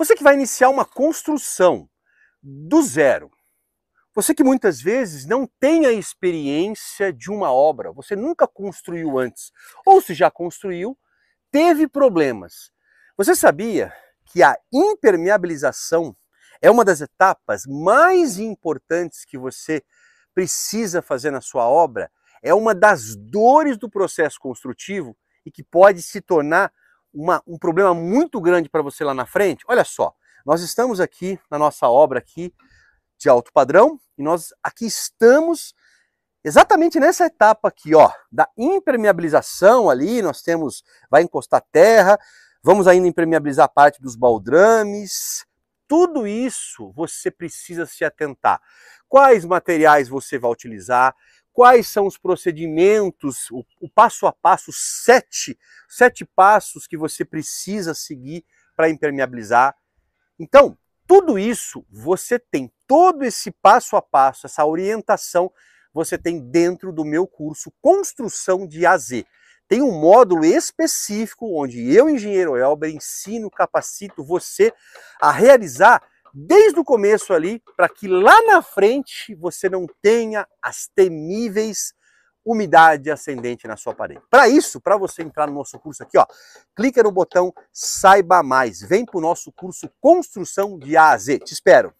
Você que vai iniciar uma construção do zero, você que muitas vezes não tem a experiência de uma obra, você nunca construiu antes, ou se já construiu, teve problemas. Você sabia que a impermeabilização é uma das etapas mais importantes que você precisa fazer na sua obra? É uma das dores do processo construtivo e que pode se tornar uma, um problema muito grande para você lá na frente, olha só, nós estamos aqui na nossa obra aqui de alto padrão e nós aqui estamos exatamente nessa etapa aqui, ó, da impermeabilização ali, nós temos, vai encostar terra, vamos ainda impermeabilizar parte dos baldrames, tudo isso você precisa se atentar. Quais materiais você vai utilizar, quais são os procedimentos, o, o passo a passo, sete, sete passos que você precisa seguir para impermeabilizar. Então, tudo isso você tem, todo esse passo a passo, essa orientação, você tem dentro do meu curso Construção de AZ. Tem um módulo específico onde eu, engenheiro Elber, ensino, capacito você a realizar desde o começo ali, para que lá na frente você não tenha as temíveis umidade ascendente na sua parede. Para isso, para você entrar no nosso curso aqui, ó, clica no botão Saiba Mais. Vem para o nosso curso Construção de A a Z. Te espero.